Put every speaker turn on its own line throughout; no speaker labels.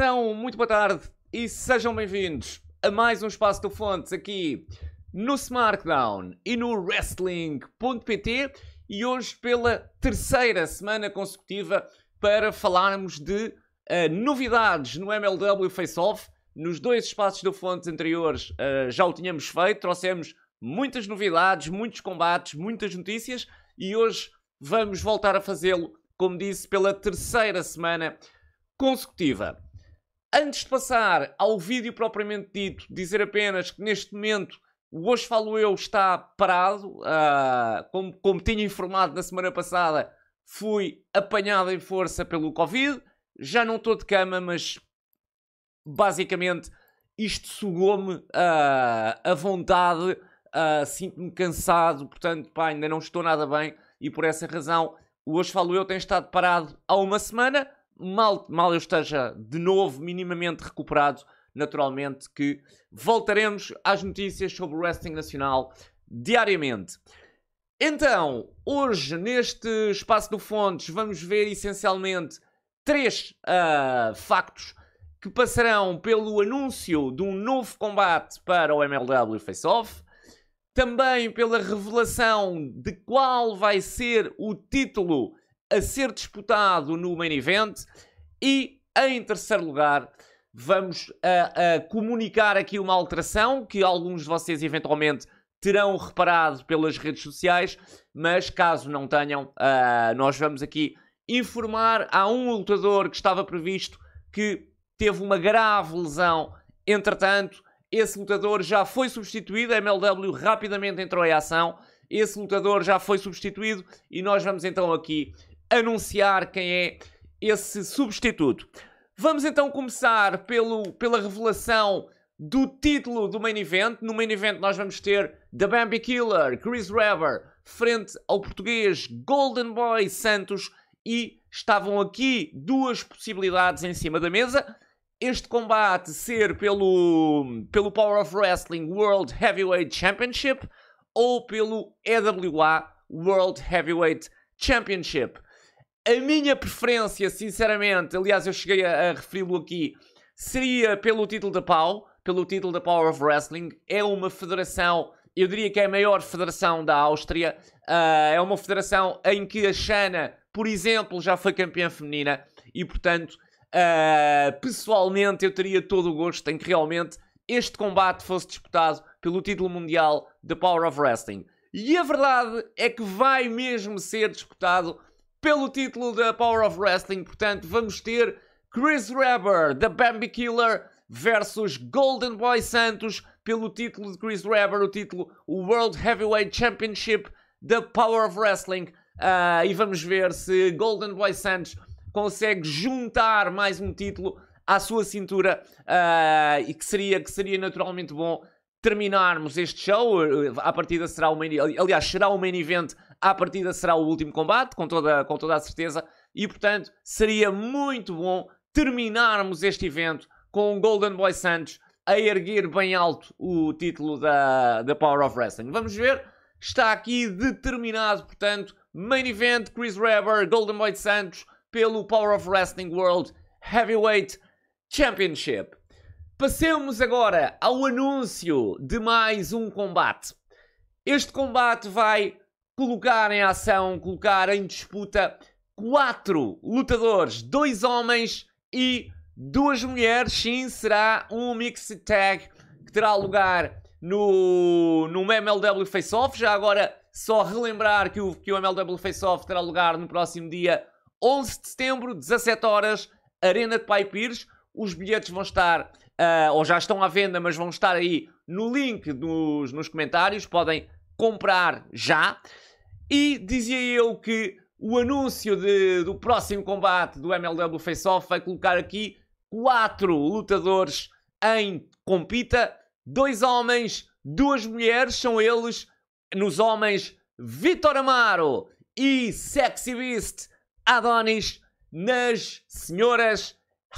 Então, muito boa tarde e sejam bem-vindos a mais um Espaço do Fontes aqui no SmackDown e no Wrestling.pt e hoje pela terceira semana consecutiva para falarmos de uh, novidades no MLW Face Off. Nos dois espaços do Fontes anteriores uh, já o tínhamos feito, trouxemos muitas novidades, muitos combates, muitas notícias e hoje vamos voltar a fazê-lo, como disse, pela terceira semana consecutiva. Antes de passar ao vídeo propriamente dito, dizer apenas que neste momento o Hoje Falo Eu está parado. Uh, como, como tinha informado na semana passada, fui apanhado em força pelo Covid. Já não estou de cama, mas basicamente isto sugou-me uh, a vontade. Uh, Sinto-me cansado, portanto, pá, ainda não estou nada bem e por essa razão o Hoje Falo Eu tem estado parado há uma semana mal, mal eu esteja de novo minimamente recuperado, naturalmente que voltaremos às notícias sobre o wrestling nacional diariamente. Então, hoje neste espaço do Fontes vamos ver essencialmente três uh, factos que passarão pelo anúncio de um novo combate para o MLW Face Off, também pela revelação de qual vai ser o título a ser disputado no main event. E em terceiro lugar, vamos a, a comunicar aqui uma alteração que alguns de vocês eventualmente terão reparado pelas redes sociais, mas caso não tenham, uh, nós vamos aqui informar a um lutador que estava previsto que teve uma grave lesão. Entretanto, esse lutador já foi substituído, a MLW rapidamente entrou em ação. Esse lutador já foi substituído e nós vamos então aqui anunciar quem é esse substituto. Vamos então começar pelo, pela revelação do título do main event. No main event nós vamos ter The Bambi Killer, Chris Webber, frente ao português Golden Boy Santos e estavam aqui duas possibilidades em cima da mesa. Este combate ser pelo, pelo Power of Wrestling World Heavyweight Championship ou pelo EWA World Heavyweight Championship. A minha preferência, sinceramente, aliás, eu cheguei a, a referi-lo aqui, seria pelo título da PAU, pelo título da Power of Wrestling. É uma federação, eu diria que é a maior federação da Áustria. Uh, é uma federação em que a Shana, por exemplo, já foi campeã feminina e, portanto, uh, pessoalmente eu teria todo o gosto em que realmente este combate fosse disputado pelo título mundial da Power of Wrestling. E a verdade é que vai mesmo ser disputado pelo título da Power of Wrestling. Portanto, vamos ter Chris Webber, da Bambi Killer, versus Golden Boy Santos, pelo título de Chris Webber, o título World Heavyweight Championship da Power of Wrestling. Uh, e vamos ver se Golden Boy Santos consegue juntar mais um título à sua cintura uh, e que seria, que seria naturalmente bom terminarmos este show. A ah, partida será o main, aliás, será o main event à partida será o último combate, com toda, com toda a certeza, e portanto seria muito bom terminarmos este evento com o Golden Boy Santos a erguer bem alto o título da, da Power of Wrestling. Vamos ver, está aqui determinado, portanto, main event: Chris Webber, Golden Boy Santos pelo Power of Wrestling World Heavyweight Championship. Passemos agora ao anúncio de mais um combate. Este combate vai colocar em ação, colocar em disputa quatro lutadores, dois homens e duas mulheres. Sim, será um mix tag que terá lugar no, no MLW Face Off. Já agora, só relembrar que o, que o MLW Face Off terá lugar no próximo dia 11 de setembro, 17 horas, Arena de Pai Pires. Os bilhetes vão estar, uh, ou já estão à venda, mas vão estar aí no link dos, nos comentários. Podem comprar já. E dizia eu que o anúncio de, do próximo combate do MLW Face Off vai colocar aqui quatro lutadores em compita, dois homens, duas mulheres, são eles, nos homens, Vitor Amaro e Sexy Beast Adonis, nas senhoras,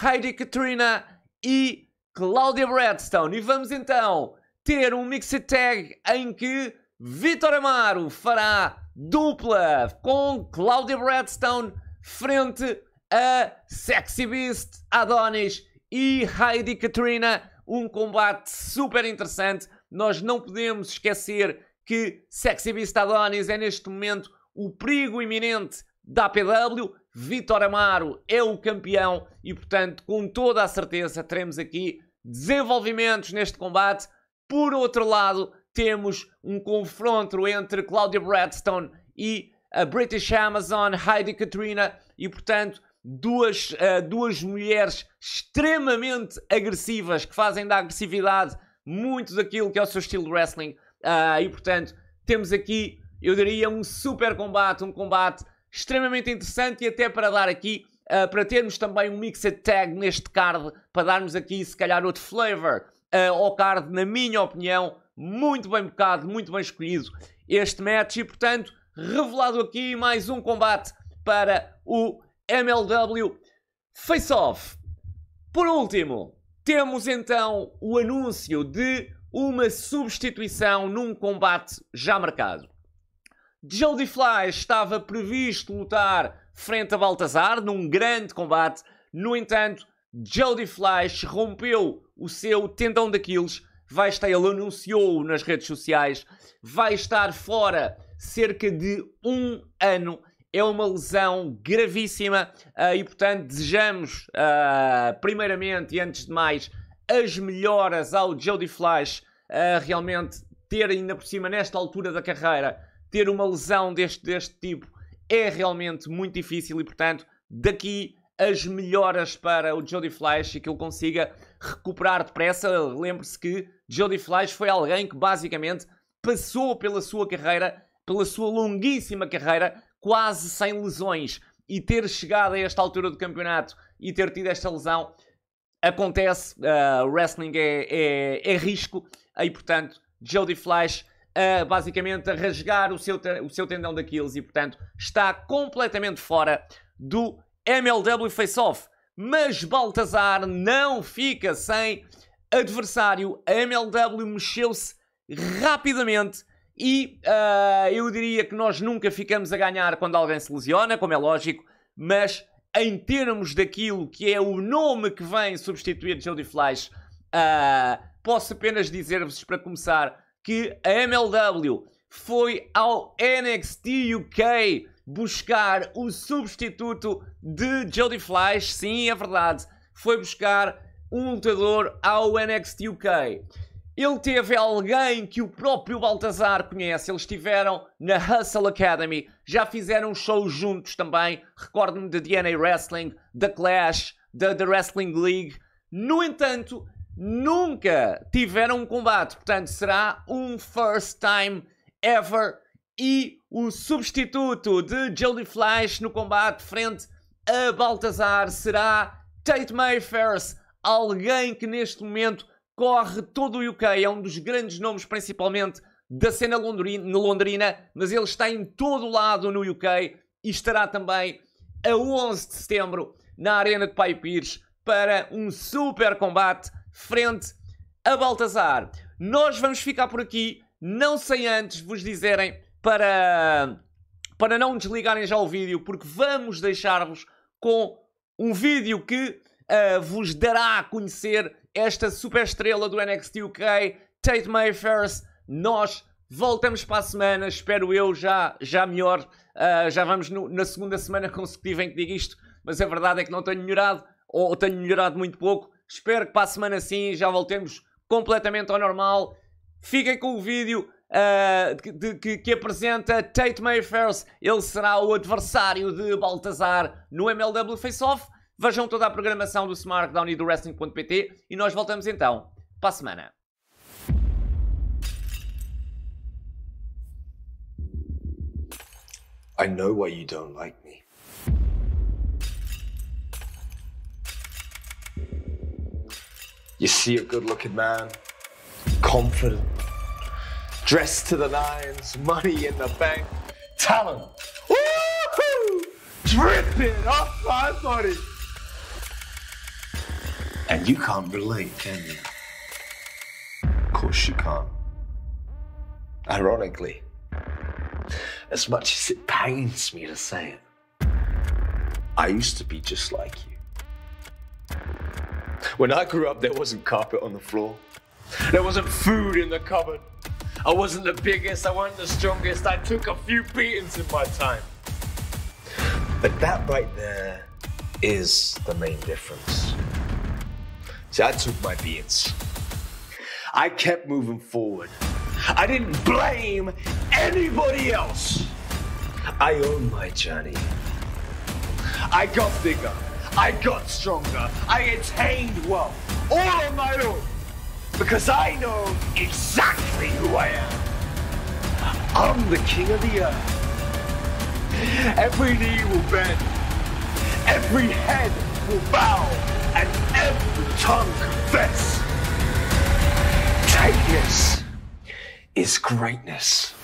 Heidi Katrina e Cláudia Bradstone. E vamos então ter um mixed tag em que Vitor Amaro fará dupla com Claudia Bradstone frente a Sexy Beast, Adonis e Heidi Katrina. Um combate super interessante. Nós não podemos esquecer que Sexy Beast Adonis é neste momento o perigo iminente da APW. Vitor Amaro é o campeão e, portanto, com toda a certeza, teremos aqui desenvolvimentos neste combate. Por outro lado, temos um confronto entre Claudia Bradstone e a eh, British Amazon, Heidi Katrina, e portanto duas, uh, duas mulheres extremamente agressivas que fazem da agressividade muito daquilo que é o seu estilo de wrestling. Uh, e portanto, temos aqui, eu diria, um super combate, um combate extremamente interessante e até para dar aqui, uh, para termos também um mixed tag neste card, para darmos aqui se calhar outro flavor ah, ao card, na minha opinião, muito bem bocado, muito bem escolhido este match e, portanto, revelado aqui mais um combate para o MLW Face Off. Por último, temos então o anúncio de uma substituição num combate já marcado. Jody Fly estava previsto lutar frente a Baltazar num grande combate, no entanto, Jody Fly rompeu o seu tendão daqueles vai estar, ele anunciou nas redes sociais, vai estar fora cerca de um ano. É uma lesão gravíssima uh, e, portanto, desejamos, uh, primeiramente e antes de mais, as melhoras ao Jody Flash uh, realmente ter, ainda por cima, nesta altura da carreira, ter uma lesão deste, deste tipo é realmente muito difícil e, portanto, daqui as melhoras para o Jody Flash e que ele consiga recuperar depressa. Lembre-se que Jody Fleisch foi alguém que basicamente passou pela sua carreira, pela sua longuíssima carreira, quase sem lesões. E ter chegado a esta altura do campeonato e ter tido esta lesão acontece. Uh, wrestling é, é, é risco. E portanto, Jody Fleisch basicamente a rasgar o seu, o seu tendão daqueles e, portanto, está completamente fora do MLW Face Off mas Baltazar não fica sem adversário. A MLW mexeu-se rapidamente e uh, eu diria que nós nunca ficamos a ganhar quando alguém se lesiona, como é lógico, mas em termos daquilo que é o nome que vem substituir Jody Flash, uh, ah, posso apenas dizer-vos para começar que a MLW foi ao NXT UK buscar o substituto de Jody Fleisch. Sim, é verdade. Foi buscar um lutador ao NXT UK. Ele teve alguém que o próprio Baltazar conhece. Eles estiveram na Hustle Academy. Já fizeram um show juntos também. Recordo-me da DNA Wrestling, da Clash, da The Wrestling League. No entanto, nunca tiveram um combate. Portanto, será um first time ever e o substituto de Jody Flash no combate frente a Baltazar será Tate Mayfairs, alguém que neste momento corre todo o UK, é um dos grandes nomes principalmente da cena londrina, londrina mas ele está em todo lado no UK e estará também a 11 de setembro na Arena de Pai Pires para um super combate frente a Baltazar. Nós vamos ficar por aqui, não sem antes vos dizerem para, para não desligarem já o vídeo, porque vamos deixar-vos com um vídeo que uh, vos dará a conhecer esta super estrela do NXT UK, Tate Mayfairs. Nós voltamos para a semana, espero eu, já, já melhor. Uh, já vamos no, na segunda semana consecutiva em que digo isto, mas a verdade é que não tenho melhorado, ou tenho melhorado muito pouco. Espero que para a semana sim já voltemos completamente ao normal. Fiquem com o vídeo, uh, de, que, que, apresenta Tate Mayfairs. Ele será o adversário de Baltazar no MLW Face Off. Vejam toda a programação do SmackDown e do Wrestling.pt e nós voltamos então para a semana. I know why you don't like me. You see a good looking man, confident. Dressed to the nines, money in the bank, talent. Dripping off my body. And you can't relate, can you? Of course you can't. Ironically, as much as it pains me to say it, I used to be just like you. When I grew up, there wasn't carpet on the floor. There wasn't food in the cupboard. I wasn't the biggest, I wasn't the strongest, I took a few beatings in my time. But that right there is the main difference. See, I took my beatings. I kept moving forward. I didn't blame anybody else. I own my journey. I got bigger. I got stronger. I attained wealth all on my own. Because I know exactly who I am. I'm the king of the earth. Every knee will bend, every head will bow, and every tongue confess. Greatness is greatness.